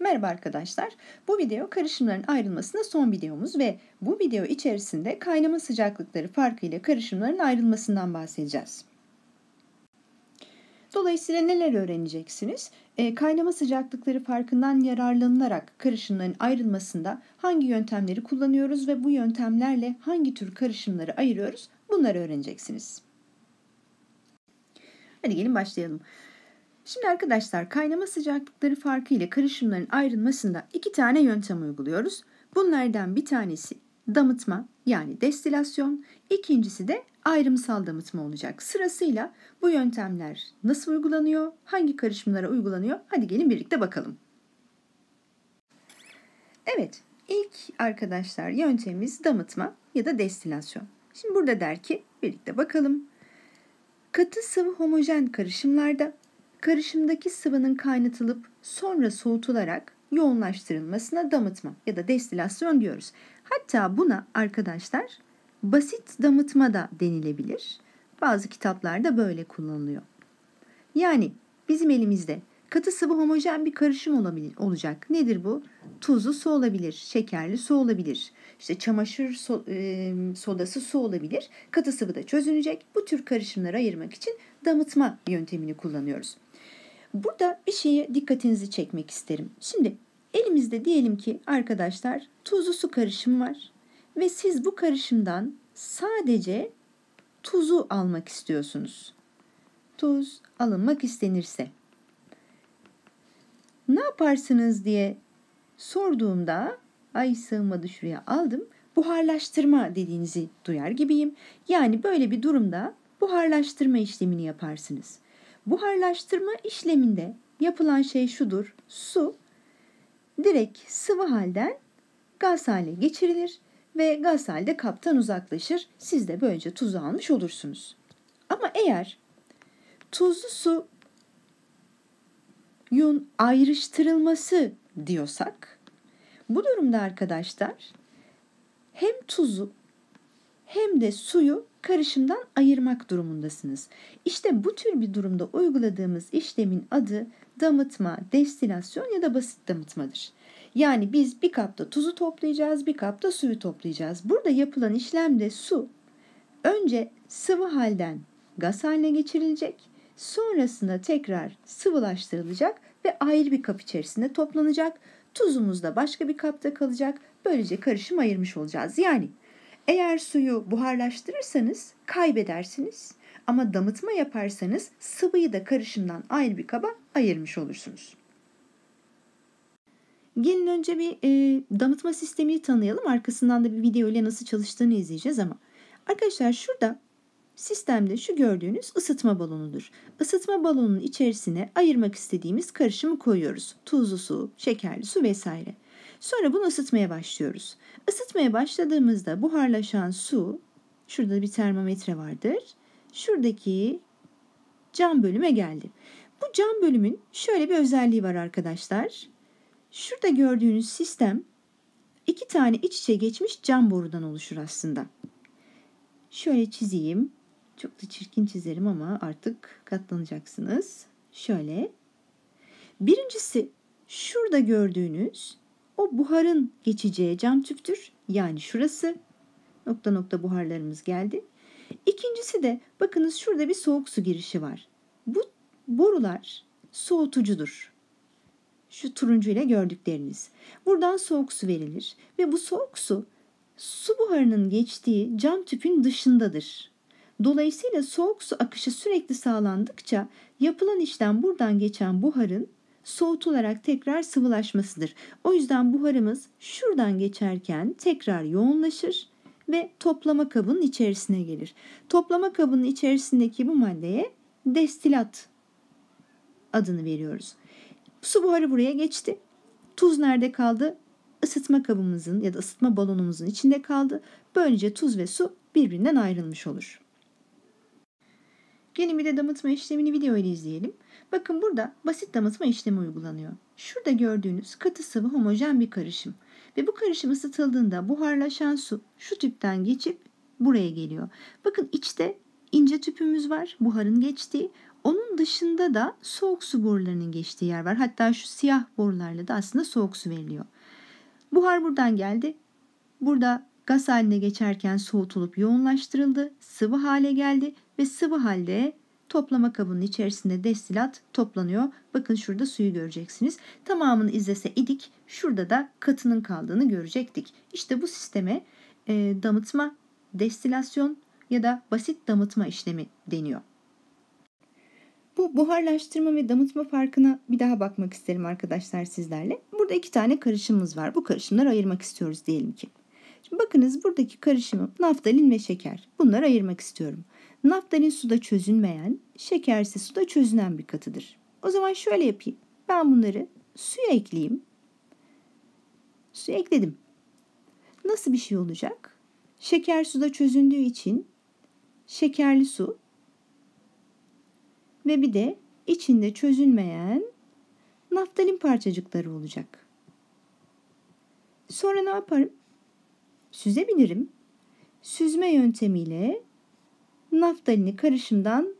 Merhaba arkadaşlar. Bu video karışımların ayrılmasına son videomuz ve bu video içerisinde kaynama sıcaklıkları farkıyla karışımların ayrılmasından bahsedeceğiz. Dolayısıyla neler öğreneceksiniz? E, kaynama sıcaklıkları farkından yararlanılarak karışımların ayrılmasında hangi yöntemleri kullanıyoruz ve bu yöntemlerle hangi tür karışımları ayırıyoruz? Bunları öğreneceksiniz. Hadi gelin başlayalım. Şimdi arkadaşlar kaynama sıcaklıkları farkı ile karışımların ayrılmasında iki tane yöntem uyguluyoruz. Bunlardan bir tanesi damıtma yani destilasyon, ikincisi de ayrımsal damıtma olacak. Sırasıyla bu yöntemler nasıl uygulanıyor, hangi karışımlara uygulanıyor? Hadi gelin birlikte bakalım. Evet, ilk arkadaşlar yöntemimiz damıtma ya da destilasyon. Şimdi burada der ki birlikte bakalım. Katı sıvı homojen karışımlarda Karışımdaki sıvının kaynatılıp sonra soğutularak yoğunlaştırılmasına damıtma ya da destilasyon diyoruz. Hatta buna arkadaşlar basit damıtma da denilebilir. Bazı kitaplarda böyle kullanılıyor. Yani bizim elimizde katı sıvı homojen bir karışım olabilir, olacak. Nedir bu? Tuzlu su olabilir, şekerli su olabilir, işte çamaşır so, e, sodası su olabilir. Katı sıvı da çözünecek. Bu tür karışımları ayırmak için damıtma yöntemini kullanıyoruz. Burada bir şeye dikkatinizi çekmek isterim. Şimdi elimizde diyelim ki arkadaşlar tuzlu su karışımı var ve siz bu karışımdan sadece tuzu almak istiyorsunuz. Tuz alınmak istenirse. Ne yaparsınız diye sorduğumda ay sığmadı şuraya aldım. Buharlaştırma dediğinizi duyar gibiyim. Yani böyle bir durumda buharlaştırma işlemini yaparsınız. Buharlaştırma işleminde yapılan şey şudur. Su direkt sıvı halden gaz hale geçirilir ve gaz halde kaptan uzaklaşır. Siz de böylece tuzu almış olursunuz. Ama eğer tuzlu su yun ayrıştırılması diyorsak bu durumda arkadaşlar hem tuzu hem de suyu karışımdan ayırmak durumundasınız. İşte bu tür bir durumda uyguladığımız işlemin adı damıtma, destilasyon ya da basit damıtmadır. Yani biz bir kapta tuzu toplayacağız, bir kapta suyu toplayacağız. Burada yapılan işlemde su önce sıvı halden gaz haline geçirilecek, sonrasında tekrar sıvılaştırılacak ve ayrı bir kap içerisinde toplanacak. Tuzumuz da başka bir kapta kalacak. Böylece karışım ayırmış olacağız. Yani eğer suyu buharlaştırırsanız kaybedersiniz ama damıtma yaparsanız sıvıyı da karışımdan ayrı bir kaba ayırmış olursunuz. Gelin önce bir e, damıtma sistemini tanıyalım. Arkasından da bir video ile nasıl çalıştığını izleyeceğiz ama. Arkadaşlar şurada sistemde şu gördüğünüz ısıtma balonudur. Isıtma balonunun içerisine ayırmak istediğimiz karışımı koyuyoruz. Tuzlu su, şekerli su vesaire. Sonra bunu ısıtmaya başlıyoruz. Isıtmaya başladığımızda buharlaşan su, şurada bir termometre vardır. Şuradaki cam bölüme geldi. Bu cam bölümün şöyle bir özelliği var arkadaşlar. Şurada gördüğünüz sistem iki tane iç içe geçmiş cam borudan oluşur aslında. Şöyle çizeyim. Çok da çirkin çizerim ama artık katlanacaksınız. Şöyle. Birincisi şurada gördüğünüz o buharın geçeceği cam tüptür, Yani şurası. Nokta nokta buharlarımız geldi. İkincisi de bakınız şurada bir soğuk su girişi var. Bu borular soğutucudur. Şu turuncu ile gördükleriniz. Buradan soğuk su verilir ve bu soğuk su su buharının geçtiği cam tüpün dışındadır. Dolayısıyla soğuk su akışı sürekli sağlandıkça yapılan işlem buradan geçen buharın soğutularak tekrar sıvılaşmasıdır. O yüzden buharımız şuradan geçerken tekrar yoğunlaşır ve toplama kabının içerisine gelir. Toplama kabının içerisindeki bu maddeye destilat adını veriyoruz. Su buharı buraya geçti. Tuz nerede kaldı? Isıtma kabımızın ya da ısıtma balonumuzun içinde kaldı. Böylece tuz ve su birbirinden ayrılmış olur. Gelin bir de damıtma işlemini video ile izleyelim. Bakın burada basit damıtma işlemi uygulanıyor. Şurada gördüğünüz katı sıvı homojen bir karışım. Ve bu karışım ısıtıldığında buharlaşan su şu tüpten geçip buraya geliyor. Bakın içte ince tüpümüz var buharın geçtiği. Onun dışında da soğuk su borularının geçtiği yer var. Hatta şu siyah borularla da aslında soğuk su veriliyor. Buhar buradan geldi. Burada gaz haline geçerken soğutulup yoğunlaştırıldı, sıvı hale geldi ve sıvı halde toplama kabının içerisinde destilat toplanıyor. Bakın şurada suyu göreceksiniz. Tamamını izleseydik şurada da katının kaldığını görecektik. İşte bu sisteme e, damıtma, destilasyon ya da basit damıtma işlemi deniyor. Bu buharlaştırma ve damıtma farkına bir daha bakmak isterim arkadaşlar sizlerle. Burada iki tane karışımımız var. Bu karışımları ayırmak istiyoruz diyelim ki. Şimdi bakınız buradaki karışımım naftalin ve şeker. Bunları ayırmak istiyorum. Naftalin suda çözünmeyen, şeker ise suda çözünen bir katıdır. O zaman şöyle yapayım. Ben bunları suya ekleyeyim. Suya ekledim. Nasıl bir şey olacak? Şeker suda çözündüğü için şekerli su ve bir de içinde çözünmeyen naftalin parçacıkları olacak. Sonra ne yaparım? Süzebilirim. Süzme yöntemiyle naftalini karışımdan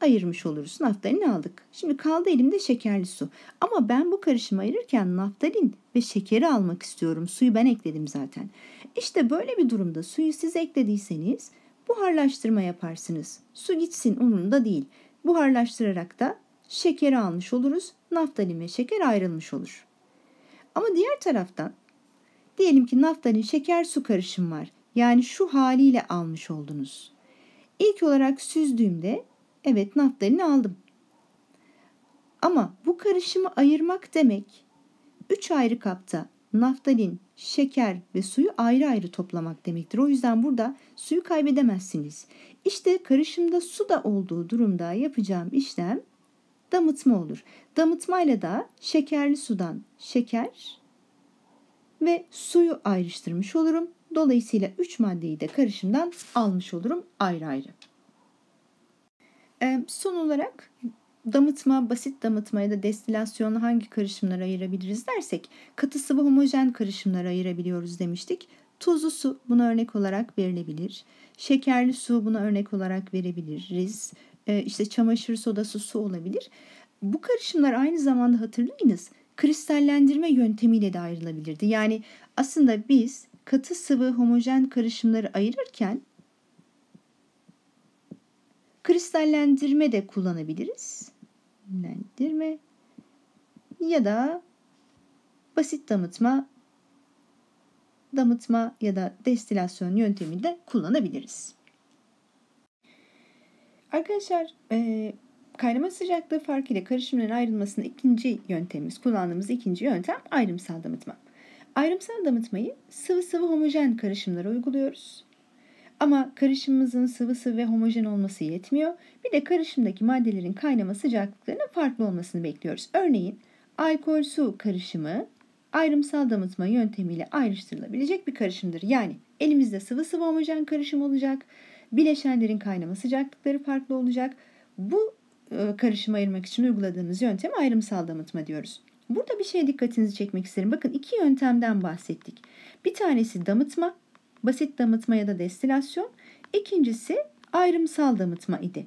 ayırmış oluruz. Naftalini aldık. Şimdi kaldı elimde şekerli su. Ama ben bu karışımı ayırırken naftalin ve şekeri almak istiyorum. Suyu ben ekledim zaten. İşte böyle bir durumda suyu siz eklediyseniz buharlaştırma yaparsınız. Su gitsin umurunda değil. Buharlaştırarak da şekeri almış oluruz. Naftalin ve şeker ayrılmış olur. Ama diğer taraftan diyelim ki naftalin şeker su karışım var. Yani şu haliyle almış oldunuz. İlk olarak süzdüğümde evet naftalini aldım. Ama bu karışımı ayırmak demek 3 ayrı kapta naftalin, şeker ve suyu ayrı ayrı toplamak demektir. O yüzden burada suyu kaybedemezsiniz. İşte karışımda su da olduğu durumda yapacağım işlem damıtma olur. Damıtmayla da şekerli sudan şeker ve suyu ayrıştırmış olurum. Dolayısıyla 3 maddeyi de karışımdan almış olurum ayrı ayrı. son olarak damıtma, basit damıtma ya da destilasyonla hangi karışımlara ayırabiliriz dersek katı sıvı homojen karışımlara ayırabiliyoruz demiştik. Tuzlu su buna örnek olarak verilebilir. Şekerli su buna örnek olarak verebiliriz. İşte çamaşır sodası su olabilir. Bu karışımlar aynı zamanda hatırlayınız kristallendirme yöntemiyle de ayrılabilirdi. Yani aslında biz katı sıvı homojen karışımları ayırırken kristallendirme de kullanabiliriz. Kristallendirme ya da basit damıtma damıtma ya da destilasyon yöntemini de kullanabiliriz. Arkadaşlar e, kaynama sıcaklığı farkıyla karışımların ayrılmasının ikinci yöntemimiz, kullandığımız ikinci yöntem ayrımsal damıtma. Ayrımsal damıtmayı sıvı sıvı homojen karışımlara uyguluyoruz. Ama karışımımızın sıvı sıvı ve homojen olması yetmiyor. Bir de karışımdaki maddelerin kaynama sıcaklıklarının farklı olmasını bekliyoruz. Örneğin alkol su karışımı ayrımsal damıtma yöntemiyle ayrıştırılabilecek bir karışımdır. Yani elimizde sıvı sıvı homojen karışım olacak. Bileşenlerin kaynama sıcaklıkları farklı olacak. Bu e, karışımı ayırmak için uyguladığımız yöntem ayrımsal damıtma diyoruz. Burada bir şeye dikkatinizi çekmek isterim. Bakın iki yöntemden bahsettik. Bir tanesi damıtma, basit damıtma ya da destilasyon. İkincisi ayrımsal damıtma idi.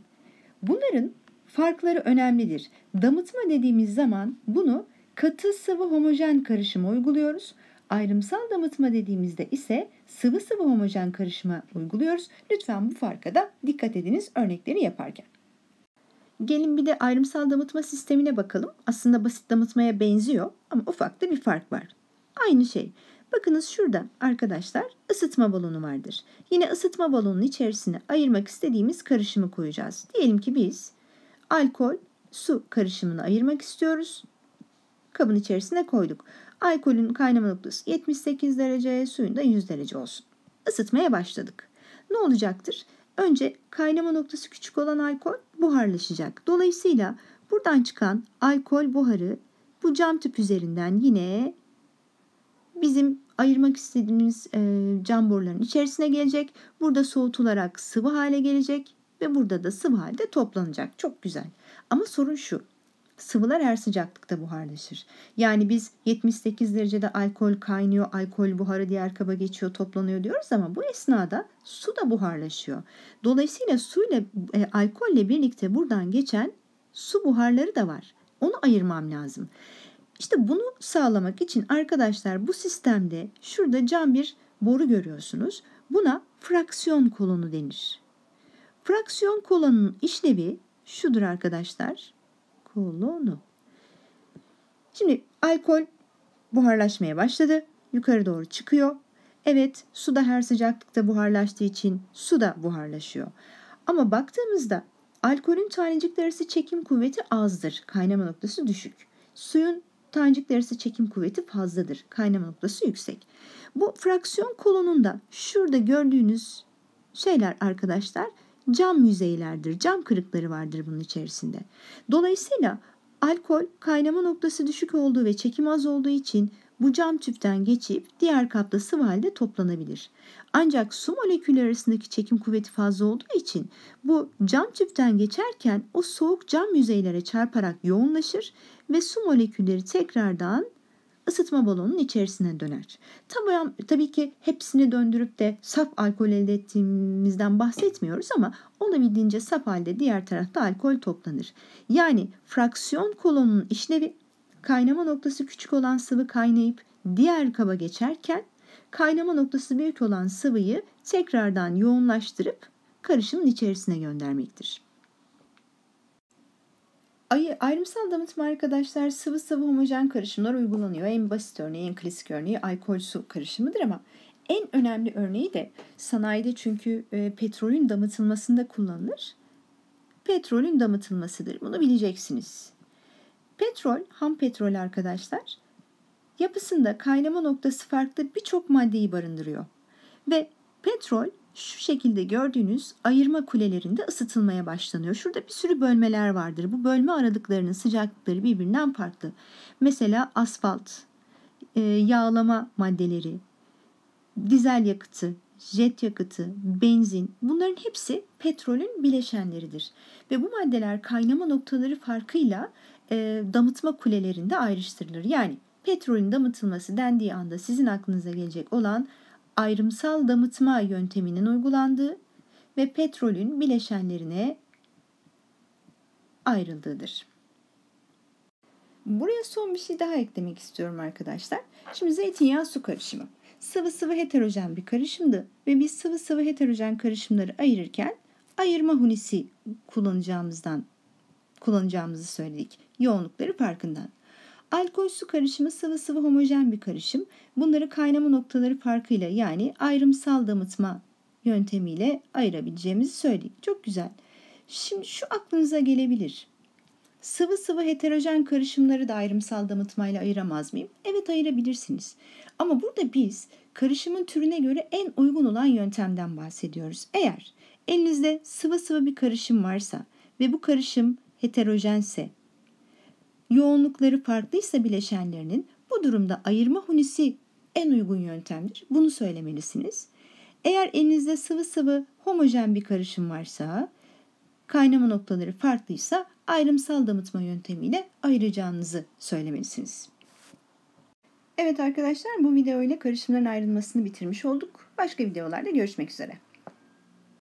Bunların farkları önemlidir. Damıtma dediğimiz zaman bunu katı sıvı homojen karışımı uyguluyoruz. Ayrımsal damıtma dediğimizde ise sıvı sıvı homojen karışıma uyguluyoruz. Lütfen bu farka da dikkat ediniz örnekleri yaparken. Gelin bir de ayrımsal damıtma sistemine bakalım. Aslında basit damıtmaya benziyor ama ufakta bir fark var. Aynı şey. Bakınız şurada arkadaşlar ısıtma balonu vardır. Yine ısıtma balonunun içerisine ayırmak istediğimiz karışımı koyacağız. Diyelim ki biz alkol, su karışımını ayırmak istiyoruz. Kabın içerisine koyduk. Alkolün kaynama noktası 78 derece, suyun da 100 derece olsun. Isıtmaya başladık. Ne olacaktır? Önce kaynama noktası küçük olan alkol buharlaşacak. Dolayısıyla buradan çıkan alkol buharı bu cam tüp üzerinden yine bizim ayırmak istediğimiz e, cam boruların içerisine gelecek. Burada soğutularak sıvı hale gelecek ve burada da sıvı halde toplanacak. Çok güzel. Ama sorun şu. Sıvılar her sıcaklıkta buharlaşır. Yani biz 78 derecede alkol kaynıyor, alkol buharı diğer kaba geçiyor, toplanıyor diyoruz ama bu esnada su da buharlaşıyor. Dolayısıyla suyla e, alkolle birlikte buradan geçen su buharları da var. Onu ayırmam lazım. İşte bunu sağlamak için arkadaşlar bu sistemde şurada cam bir boru görüyorsunuz. Buna fraksiyon kolonu denir. Fraksiyon kolonun işlevi şudur arkadaşlar. Kolonu. Şimdi alkol buharlaşmaya başladı. Yukarı doğru çıkıyor. Evet su da her sıcaklıkta buharlaştığı için su da buharlaşıyor. Ama baktığımızda alkolün tanecikler arası çekim kuvveti azdır. Kaynama noktası düşük. Suyun tanecikler arası çekim kuvveti fazladır. Kaynama noktası yüksek. Bu fraksiyon kolonunda şurada gördüğünüz şeyler arkadaşlar cam yüzeylerdir, cam kırıkları vardır bunun içerisinde. Dolayısıyla alkol kaynama noktası düşük olduğu ve çekim az olduğu için bu cam tüpten geçip diğer kapta sıvı halde toplanabilir. Ancak su molekülleri arasındaki çekim kuvveti fazla olduğu için bu cam tüpten geçerken o soğuk cam yüzeylere çarparak yoğunlaşır ve su molekülleri tekrardan ısıtma balonunun içerisine döner. Tabii, tabii ki hepsini döndürüp de saf alkol elde ettiğimizden bahsetmiyoruz ama olabildiğince saf halde diğer tarafta alkol toplanır. Yani fraksiyon kolonunun işlevi kaynama noktası küçük olan sıvı kaynayıp diğer kaba geçerken kaynama noktası büyük olan sıvıyı tekrardan yoğunlaştırıp karışımın içerisine göndermektir. Ayrımsal damıtma arkadaşlar sıvı sıvı homojen karışımlar uygulanıyor. En basit örneği, en klasik örneği alkol su karışımıdır ama en önemli örneği de sanayide çünkü e, petrolün damıtılmasında kullanılır. Petrolün damıtılmasıdır. Bunu bileceksiniz. Petrol, ham petrol arkadaşlar, yapısında kaynama noktası farklı birçok maddeyi barındırıyor. Ve petrol şu şekilde gördüğünüz ayırma kulelerinde ısıtılmaya başlanıyor. Şurada bir sürü bölmeler vardır. Bu bölme aralıklarının sıcaklıkları birbirinden farklı. Mesela asfalt, e, yağlama maddeleri, dizel yakıtı, jet yakıtı, benzin bunların hepsi petrolün bileşenleridir. Ve bu maddeler kaynama noktaları farkıyla e, damıtma kulelerinde ayrıştırılır. Yani petrolün damıtılması dendiği anda sizin aklınıza gelecek olan ayrımsal damıtma yönteminin uygulandığı ve petrolün bileşenlerine ayrıldığıdır. Buraya son bir şey daha eklemek istiyorum arkadaşlar. Şimdi zeytinyağı su karışımı. Sıvı sıvı heterojen bir karışımdı ve biz sıvı sıvı heterojen karışımları ayırırken ayırma hunisi kullanacağımızdan kullanacağımızı söyledik. Yoğunlukları farkından. Alkol su karışımı sıvı sıvı homojen bir karışım. Bunları kaynama noktaları farkıyla yani ayrımsal damıtma yöntemiyle ayırabileceğimizi söyledik. Çok güzel. Şimdi şu aklınıza gelebilir. Sıvı sıvı heterojen karışımları da ayrımsal damıtmayla ayıramaz mıyım? Evet ayırabilirsiniz. Ama burada biz karışımın türüne göre en uygun olan yöntemden bahsediyoruz. Eğer elinizde sıvı sıvı bir karışım varsa ve bu karışım heterojense yoğunlukları farklıysa bileşenlerinin bu durumda ayırma hunisi en uygun yöntemdir. Bunu söylemelisiniz. Eğer elinizde sıvı sıvı homojen bir karışım varsa, kaynama noktaları farklıysa ayrımsal damıtma yöntemiyle ayıracağınızı söylemelisiniz. Evet arkadaşlar bu video ile karışımların ayrılmasını bitirmiş olduk. Başka videolarda görüşmek üzere.